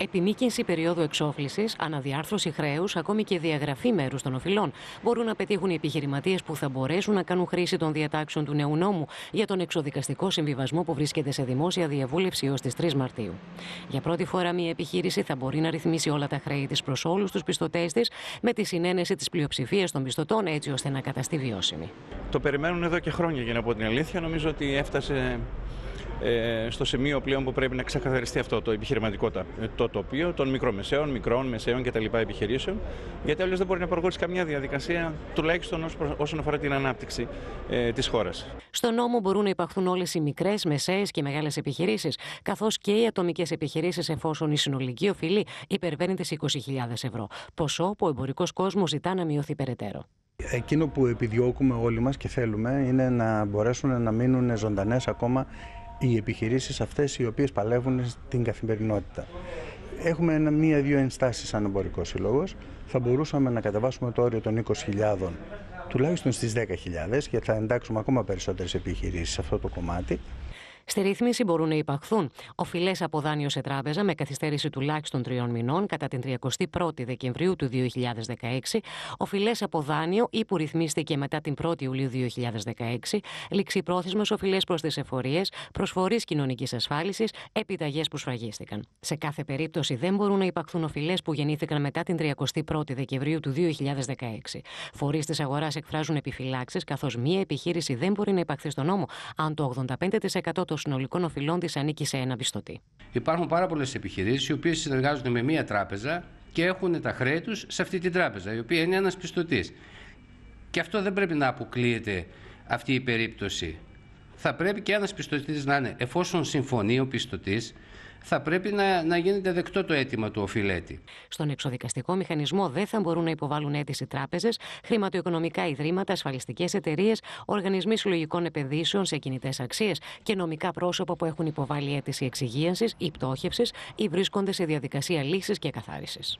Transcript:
Επιμήκυνση περίοδου εξόφλησης, αναδιάρθρωση χρέους, ακόμη και διαγραφή μέρους των οφειλών μπορούν να πετύχουν οι επιχειρηματίες που θα μπορέσουν να κάνουν χρήση των διατάξεων του νέου νόμου για τον εξοδικαστικό συμβιβασμό που βρίσκεται σε δημόσια διαβούλευση ω τι 3 Μαρτίου. Για πρώτη φορά, μια επιχείρηση θα μπορεί να ρυθμίσει όλα τα χρέη της προς όλους τους πιστωτές της με τη συνένεση της πλειοψηφίας των πιστωτών, έτσι ώστε να καταστεί βιώσιμη. Το περιμένουν εδώ και χρόνια για να πω την αλήθεια. Νομίζω ότι έφτασε ε, στο σημείο πλέον που πρέπει να ξεκαθαριστεί αυτό το επιχειρηματικότητα, ε, το τοπίο των μικρομεσαίων, μικρών, μεσαίων κτλ. επιχειρήσεων, γιατί αλλιώς δεν μπορεί να προχωρήσει καμιά διαδικασία, τουλάχιστον όσον αφορά την ανάπτυξη ε, της χώρας. Στον νόμο μπορούν να υπαχθούν όλες οι μικρές, μεσαίες και μεγάλες επιχειρήσεις, καθώς και οι ατομικές επιχειρήσεις, εφόσον η συνολική οφειλή υπερβαίνει τις 20.000 ευρώ. Ποσό που ο εμπορικός κόσμος ζητά να μειωθεί περαιτέρω. Εκείνο που επιδιώκουμε όλοι μας και θέλουμε είναι να μπορέσουν να μείνουν ζωντανές ακόμα οι επιχειρήσεις αυτές οι οποίες παλεύουν στην καθημερινότητα. Έχουμε μία-δύο ενστάσεις σαν εμπορικός σύλλογος. Θα μπορούσαμε να κατεβάσουμε το όριο των 20.000 τουλάχιστον στις 10.000 και θα εντάξουμε ακόμα περισσότερες επιχειρήσεις σε αυτό το κομμάτι. Στη ρύθμιση μπορούν να υπαχθούν οφειλές από δάνειο σε τράπεζα με καθυστέρηση τουλάχιστον τριών μηνών κατά την 31η Δεκεμβρίου του 2016, οφειλές από δάνειο ή που ρυθμίστηκε μετά την 1η Ιουλίου 2016, ληξιπρόθεσμε οφειλές προς τις εφορίες, προσφορείς κοινωνικής ασφάλισης, επιταγές που σφραγίστηκαν. Σε κάθε περίπτωση δεν μπορούν να υπαχθούν οφειλές που γεννήθηκαν μετά την 31η Δεκεμβρίου του 2016. Φορείς της αγοράς εκφράζουν επιφυλάξεις, καθώς μία επιχείρηση δεν μπορεί να υπαχθεί στον νόμο αν το 85% των των συνολικών οφειλών της ανήκει σε ένα πιστωτή. Υπάρχουν πάρα πολλές επιχειρήσεις οι οποίες συνεργάζονται με μία τράπεζα και έχουν τα χρέη τους σε αυτή την τράπεζα, η οποία είναι ένας πιστωτής. Και αυτό δεν πρέπει να αποκλείεται αυτή η περίπτωση. Θα πρέπει και ένας πιστωτής να είναι, εφόσον συμφωνεί ο πιστωτής, θα πρέπει να, να γίνεται δεκτό το αίτημα του οφειλέτη. Στον εξοδικαστικό μηχανισμό δεν θα μπορούν να υποβάλουν αίτηση τράπεζες, χρηματοοικονομικά ιδρύματα, ασφαλιστικές εταιρείες, οργανισμοί συλλογικών επενδύσεων σε κινητές αξίες και νομικά πρόσωπα που έχουν υποβάλει αίτηση εξυγίανσης ή πτώχευσης ή βρίσκονται σε διαδικασία λύσης και καθάρισης.